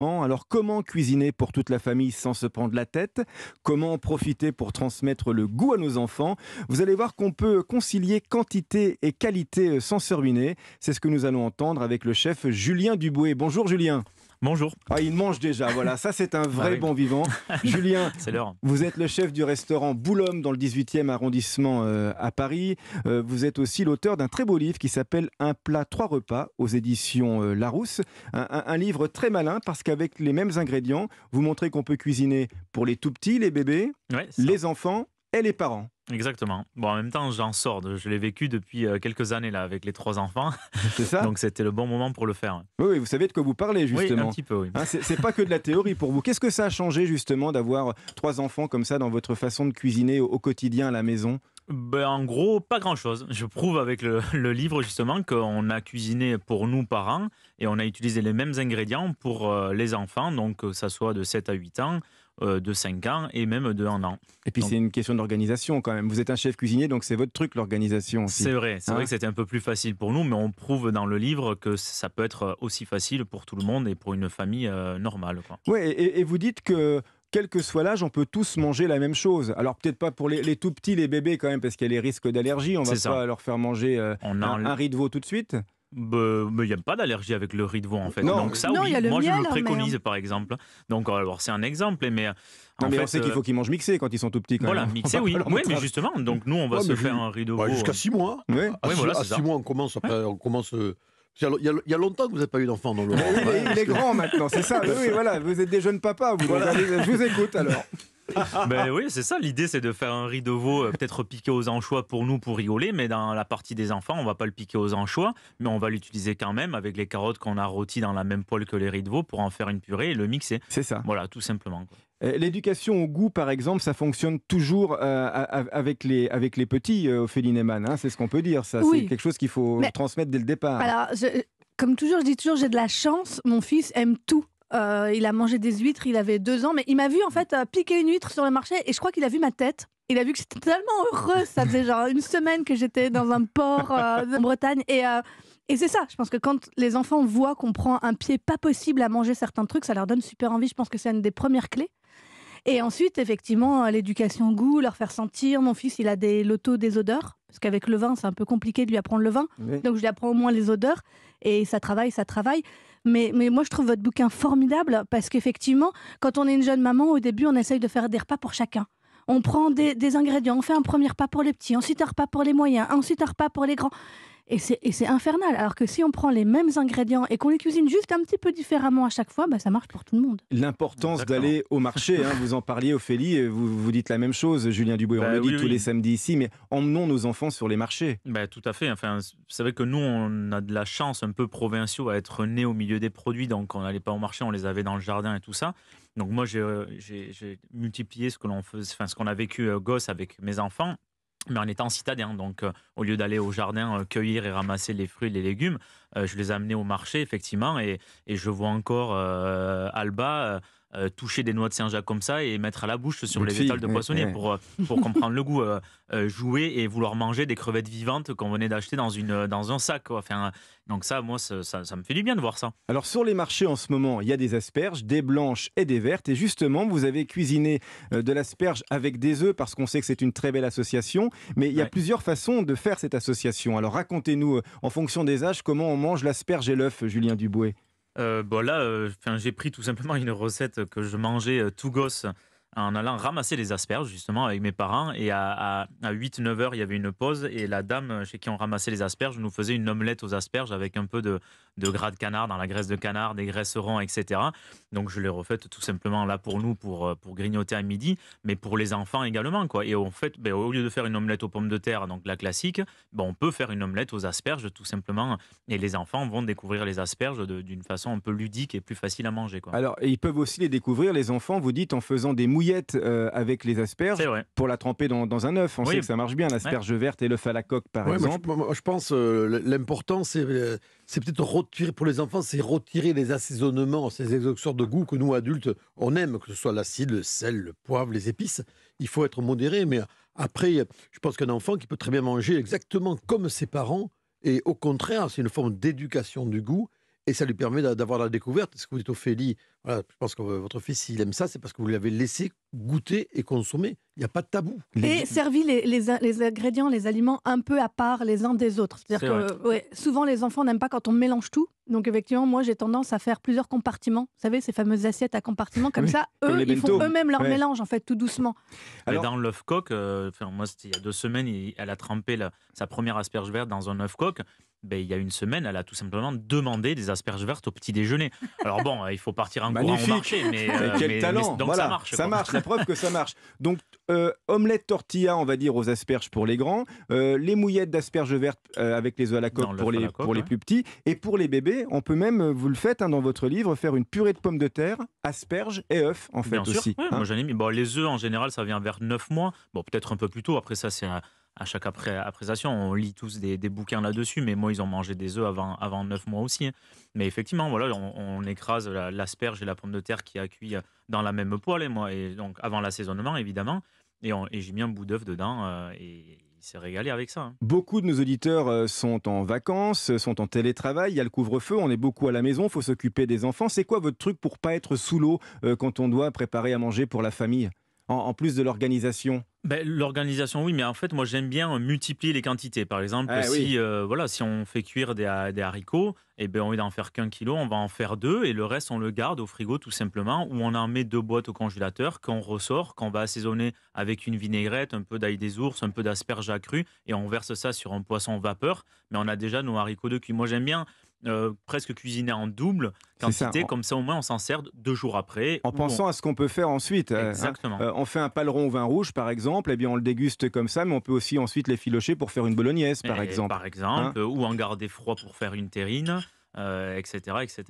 Alors comment cuisiner pour toute la famille sans se prendre la tête Comment profiter pour transmettre le goût à nos enfants Vous allez voir qu'on peut concilier quantité et qualité euh, sans se ruiner. C'est ce que nous allons entendre avec le chef Julien Duboué. Bonjour Julien. Bonjour. Ah, il mange déjà, voilà. Ça, c'est un ah vrai bon vivant. Julien, vous êtes le chef du restaurant Boulogne dans le 18e arrondissement euh, à Paris. Euh, vous êtes aussi l'auteur d'un très beau livre qui s'appelle Un plat, trois repas aux éditions euh, Larousse. Un, livre très malin parce qu'avec les mêmes ingrédients, vous montrez qu'on peut cuisiner pour les tout petits, les bébés, les enfants et les parents. Exactement. Bon, en même temps, j'en sors. De, je l'ai vécu depuis euh, quelques années là, avec les trois enfants. C'est ça. Donc c'était le bon moment pour le faire. Oui, oui, vous savez de quoi vous parlez justement. Oui, un petit peu. Oui. Hein, c'est pas que de la théorie pour vous. Qu'est-ce que ça a changé justement d'avoir trois enfants comme ça dans votre façon de cuisiner au, quotidien à la maison ben, en gros, pas grand-chose. Je prouve avec le, livre justement qu'on a cuisiné pour nous parents et on a utilisé les mêmes ingrédients pour euh, les enfants, donc que euh, ça soit de 7 à 8 ans euh, de 5 ans et même de 1 an. Et puis c'est une question d'organisation quand même. Vous êtes un chef cuisinier, donc c'est votre truc l'organisation. C'est vrai, c'est vrai hein que c'était un peu plus facile pour nous, mais on prouve dans le livre que ça peut être euh, aussi facile pour tout le monde et pour une famille euh, normale. Oui, et, vous dites que quel que soit l'âge, on peut tous manger la même chose. Alors peut-être pas pour les, tout petits, les bébés quand même, parce qu'il y a les risques d'allergie. On va pas leur faire manger un, un riz de veau tout de suite il n'y a pas d'allergie avec le riz de veau en fait. Donc ça, oui, moi je le hein, préconise hein. par exemple. Donc euh, alors c'est un exemple, mais euh, on sait qu'il euh, faut qu'ils mangent mixé quand ils sont tout petits. voilà, mixé, oui. Oui, mais justement, donc nous, on va se faire un riz de bah, veau. Jusqu'à 6 mois. Oui. À, à mois, on commence. on commence il y a- longtemps que vous n'avez pas eu d'enfant dans le Il est, il est grand maintenant, c'est ça. Oui, voilà, vous êtes des jeunes papas. Vous, je vous écoute alors. ben oui, c'est ça. L'idée, c'est de faire un riz de veau, euh, peut-être piqué aux anchois pour nous, pour rigoler. Mais dans la partie des enfants, on va pas le piquer aux anchois, mais on va l'utiliser quand même avec les carottes qu'on a rôties dans la même poêle que les riz de veau pour en faire une purée et le mixer. C'est ça. Voilà, tout simplement. Euh, l'éducation au goût, par exemple, ça fonctionne toujours euh, avec, les, avec les petits, Ophélie Neyman. Hein, c'est ce qu'on peut dire, ça. C'est quelque chose qu'il faut transmettre dès le départ. Alors, comme toujours, je dis toujours, j'ai de la chance. Mon fils aime tout. Euh, il a mangé des huîtres, il avait deux ans, mais il m'a vu en fait euh, piquer une huître sur le marché et je crois qu'il a vu ma tête. Il a vu que c'était tellement heureux ça faisait genre une semaine que j'étais dans un port euh, en Bretagne et c'est ça, je pense que quand les enfants voient qu'on prend un pied pas possible à manger certains trucs, ça leur donne super envie. Je pense que c'est une des premières clés. Et ensuite, effectivement, l'éducation goût, leur faire sentir. Mon fils, il a des lotos des odeurs, parce qu'avec le vin, c'est un peu compliqué de lui apprendre le vin. Donc je lui apprends au moins les odeurs, et ça travaille, ça travaille. Mais, moi, je trouve votre bouquin formidable parce qu'effectivement, quand on est une jeune maman, au début, on essaye de faire des repas pour chacun. On prend des, des ingrédients, on fait un premier repas pour les petits, ensuite un repas pour les moyens, ensuite un repas pour les grands. Et c'est infernal. Alors que si on prend les mêmes ingrédients et qu'on les cuisine juste un petit peu différemment à chaque fois, bah, ça marche pour tout le monde. L'importance d'aller au marché, hein. vous en parliez, Ophélie, vous, vous dites la même chose, Julien Dubois, on bah le dit tous les samedis ici, mais emmenons nos enfants sur les marchés. Bah, tout à fait. Enfin, c'est vrai que nous, on a de la chance un peu provinciaux à être nés au milieu des produits, donc on n'allait pas au marché, on les avait dans le jardin et tout ça. Donc moi, j'ai euh, multiplié ce que l'on enfin, ce qu'on a vécu euh, gosse avec mes enfants mais en étant citadin. Hein, donc, euh, au lieu d'aller au jardin euh, cueillir et ramasser les fruits et les légumes, euh, je les ai amenés au marché, effectivement, et je vois encore Alba euh, toucher des noix de Saint-Jacques comme ça et mettre à la bouche sur les étals de poissonnier pour, euh, pour comprendre le goût. Euh, jouer et vouloir manger des crevettes vivantes qu'on venait d'acheter dans, dans un sac. Enfin, donc ça, moi, ça, me fait du bien de voir ça. Alors sur les marchés en ce moment, il y a des asperges, des blanches et des vertes. Et justement, vous avez cuisiné de l'asperge avec des œufs parce qu'on sait que c'est une très belle association. Mais il y a plusieurs façons de faire cette association. Alors racontez-nous, en fonction des âges, comment on mange l'asperge et l'œuf, Julien Dubouet. Euh, bon là, euh, j'ai pris tout simplement une recette que je mangeais euh, tout gosse en allant ramasser les asperges justement avec mes parents. Et à, 8-9 heures, il y avait une pause et la dame euh, chez qui on ramassait les asperges nous faisait une omelette aux asperges avec un peu de, de gras de canard dans la graisse de canard, des ronds etc. Donc je l'ai refaite tout simplement là pour nous, pour, euh, pour grignoter à midi, mais pour les enfants également. Quoi. Et en fait, ben, au lieu de faire une omelette aux pommes de terre, donc la classique, ben, on peut faire une omelette aux asperges tout simplement. Et les enfants vont découvrir les asperges d'une façon un peu ludique et plus facile à manger. Quoi. Alors, ils peuvent aussi les découvrir, les enfants, vous dites, en faisant des moules euh, avec les asperges pour la tremper dans, un œuf. On sait que ça marche bien, l'asperge verte et l'œuf à la coque, par exemple. Moi, je, pense euh, l'important, euh, c'est peut-être retirer pour les enfants, c'est retirer les assaisonnements, ces sortes de goût que nous adultes on aime, que ce soit l'acide, le sel, le poivre, les épices. Il faut être modéré, mais après, je pense qu'un enfant qui peut très bien manger exactement comme ses parents, et au contraire, c'est une forme d'éducation du goût et ça lui permet d'avoir la découverte. Ce que vous dites Ophélie, voilà, je pense que votre fils, s'il aime ça, c'est parce que vous l'avez laissé goûter et consommer. Il n'y a pas de tabou. Et servi les, les, ingrédients, les aliments un peu à part les uns des autres. C'est-à-dire que souvent, les enfants n'aiment pas quand on mélange tout. Donc, effectivement, moi, j'ai tendance à faire plusieurs compartiments. Vous savez, ces fameuses assiettes à compartiments, comme ça, eux, ils font eux-mêmes leur mélange, en fait, tout doucement. Dans l'œuf coq, euh, enfin, moi, il y a deux semaines, elle a trempé sa première asperge verte dans un œuf coq ben, il y a une semaine, elle a tout simplement demandé des asperges vertes au petit déjeuner. Alors bon, euh, il faut partir un courant marché, mais, euh, quel talent donc ça marche. Ça marche, la preuve que ça marche. Donc euh, omelette tortilla, on va dire aux asperges pour les grands, les mouillettes d'asperges vertes avec les œufs à la coque pour les pour les plus petits, et pour les bébés, on peut même, vous le faites hein, dans votre livre, faire une purée de pommes de terre, asperges et œufs en fait Bien aussi. Sûr, hein. moi j'en ai mis. Bon, les œufs en général, ça vient vers 9 mois. Bon, peut-être un peu plus tôt. Après ça, c'est un à chaque après appréciation. On lit tous des, bouquins là-dessus, mais moi, ils ont mangé des œufs avant, avant 9 mois aussi. Hein. Mais effectivement, voilà, on, écrase l'asperge et la pomme de terre qui a cuit euh, dans la même poêle, et moi, et donc avant l'assaisonnement, évidemment. Et, j'ai mis un bout d'œuf dedans, euh, et il s'est régalé avec ça. Hein. Beaucoup de nos auditeurs euh, sont en vacances, sont en télétravail, il y a le couvre-feu, on est beaucoup à la maison, il faut s'occuper des enfants. C'est quoi votre truc pour pas être sous l'eau quand on doit préparer à manger pour la famille en plus de l'organisation ben, l'organisation, oui, mais en fait, moi, j'aime bien multiplier les quantités. Par exemple, ah, si, euh, voilà, si on fait cuire des, haricots, et eh ben, on va en faire qu'un kilo, on va en faire deux, et le reste, on le garde au frigo, tout simplement, ou on en met deux boîtes au congélateur, qu'on ressort, qu'on va assaisonner avec une vinaigrette, un peu d'ail des ours, un peu d'asperges accrues, et on verse ça sur un poisson vapeur, mais on a déjà nos haricots de cuit. Moi, j'aime bien euh, presque cuisiné en double quantité, comme ça au moins on s'en sert deux jours après. En pensant à ce qu'on peut faire ensuite. Euh, hein. Exactement. Euh, on fait un paleron au vin rouge par exemple, et bien on le déguste comme ça, mais on peut aussi ensuite les filocher pour faire une bolognaise par exemple. Hein. ou en garder froid pour faire une terrine. etc., etc.